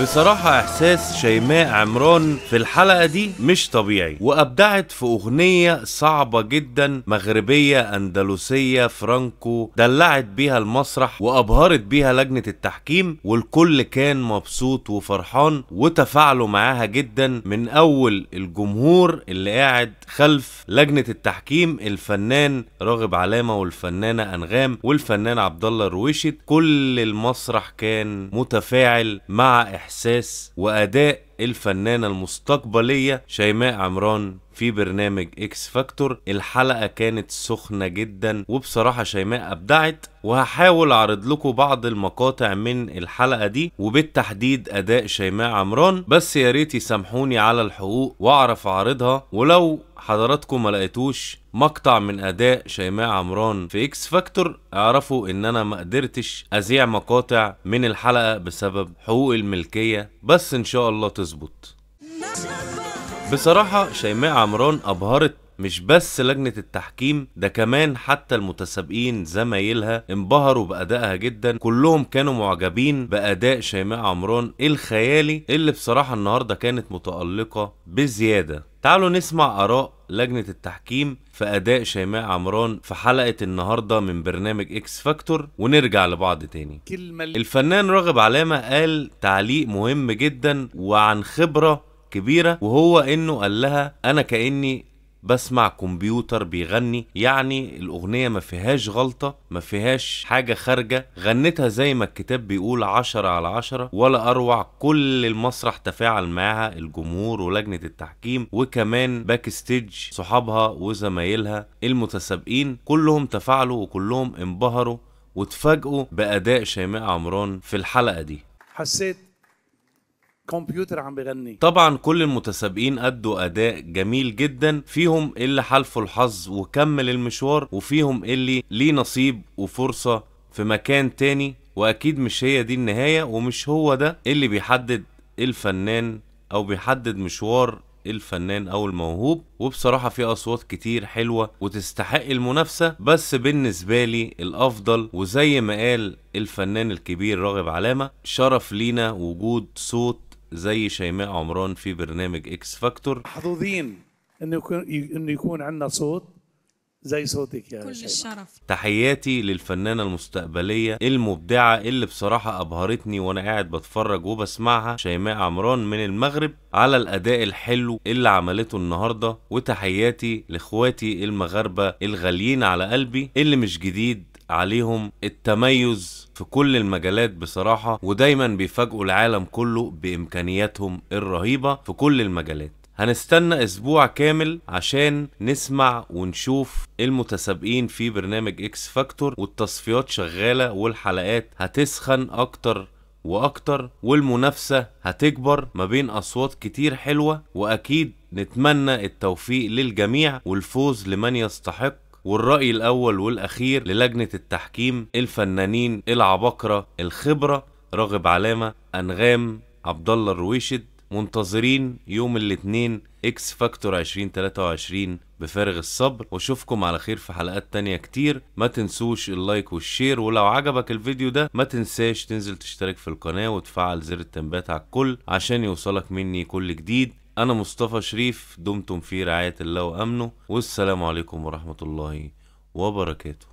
بصراحة إحساس شيماء عمران في الحلقة دي مش طبيعي وأبدعت في أغنية صعبة جدا مغربية أندلسية فرانكو دلعت بيها المسرح وأبهرت بيها لجنة التحكيم والكل كان مبسوط وفرحان وتفاعلوا معاها جدا من أول الجمهور اللي قاعد خلف لجنة التحكيم الفنان راغب علامة والفنانة أنغام والفنان عبدالله رويشت كل المسرح كان متفاعل مع احساس واداء الفنانه المستقبليه شيماء عمران في برنامج اكس فاكتور الحلقه كانت سخنه جدا وبصراحه شيماء ابدعت وهحاول اعرض لكم بعض المقاطع من الحلقه دي وبالتحديد اداء شيماء عمران بس يا ريت يسامحوني على الحقوق واعرف اعرضها ولو حضراتكم ما لقيتوش مقطع من اداء شيماء عمران في اكس فاكتور اعرفوا ان انا ما قدرتش ازيع مقاطع من الحلقه بسبب حقوق الملكيه بس ان شاء الله تظبط بصراحه شيماء عمران ابهرت مش بس لجنة التحكيم ده كمان حتى المتسابقين زمايلها انبهروا بأدائها جدا كلهم كانوا معجبين بأداء شيماء عمران الخيالي اللي بصراحة النهاردة كانت متألقة بزيادة تعالوا نسمع آراء لجنة التحكيم في أداء شيماء عمران في حلقة النهاردة من برنامج إكس فاكتور ونرجع لبعض تاني كلمة الفنان راغب علامة قال تعليق مهم جدا وعن خبرة كبيرة وهو إنه قال لها أنا كأني بسمع كمبيوتر بيغني يعني الاغنيه ما فيهاش غلطه ما فيهاش حاجه خارجه غنيتها زي ما الكتاب بيقول عشرة على عشرة ولا اروع كل المسرح تفاعل معاها الجمهور ولجنه التحكيم وكمان باك ستيج صحابها وزمايلها المتسابقين كلهم تفاعلوا وكلهم انبهروا واتفاجئوا باداء شيماء عمران في الحلقه دي حسيت الكمبيوتر عم بغني طبعا كل المتسابقين ادوا اداء جميل جدا فيهم اللي حلفوا الحظ وكمل المشوار وفيهم اللي ليه نصيب وفرصه في مكان تاني واكيد مش هي دي النهايه ومش هو ده اللي بيحدد الفنان او بيحدد مشوار الفنان او الموهوب وبصراحه في اصوات كتير حلوه وتستحق المنافسه بس بالنسبه لي الافضل وزي ما قال الفنان الكبير راغب علامه شرف لينا وجود صوت زي شيماء عمران في برنامج اكس فاكتور محظوظين انه يكون انه يكون عندنا صوت زي صوتك يا كل الشرف تحياتي للفنانة المستقبلية المبدعة اللي بصراحة أبهرتني وأنا قاعد بتفرج وبسمعها شيماء عمران من المغرب على الأداء الحلو اللي عملته النهاردة وتحياتي لإخواتي المغاربة الغاليين على قلبي اللي مش جديد عليهم التميز في كل المجالات بصراحة ودايما بيفاجئوا العالم كله بإمكانياتهم الرهيبة في كل المجالات هنستنى اسبوع كامل عشان نسمع ونشوف المتسابقين في برنامج اكس فاكتور والتصفيات شغالة والحلقات هتسخن اكتر واكتر والمنافسة هتكبر ما بين اصوات كتير حلوة واكيد نتمنى التوفيق للجميع والفوز لمن يستحق والرأي الأول والأخير للجنة التحكيم الفنانين العباقرة الخبرة راغب علامة أنغام عبد الله الرويشد منتظرين يوم الاثنين اكس فاكتور 2023 بفارغ الصبر واشوفكم على خير في حلقات تانية كتير ما تنسوش اللايك والشير ولو عجبك الفيديو ده ما تنساش تنزل تشترك في القناة وتفعل زر التنبيهات على الكل عشان يوصلك مني كل جديد أنا مصطفى شريف دمتم في رعاية الله وأمنه والسلام عليكم ورحمة الله وبركاته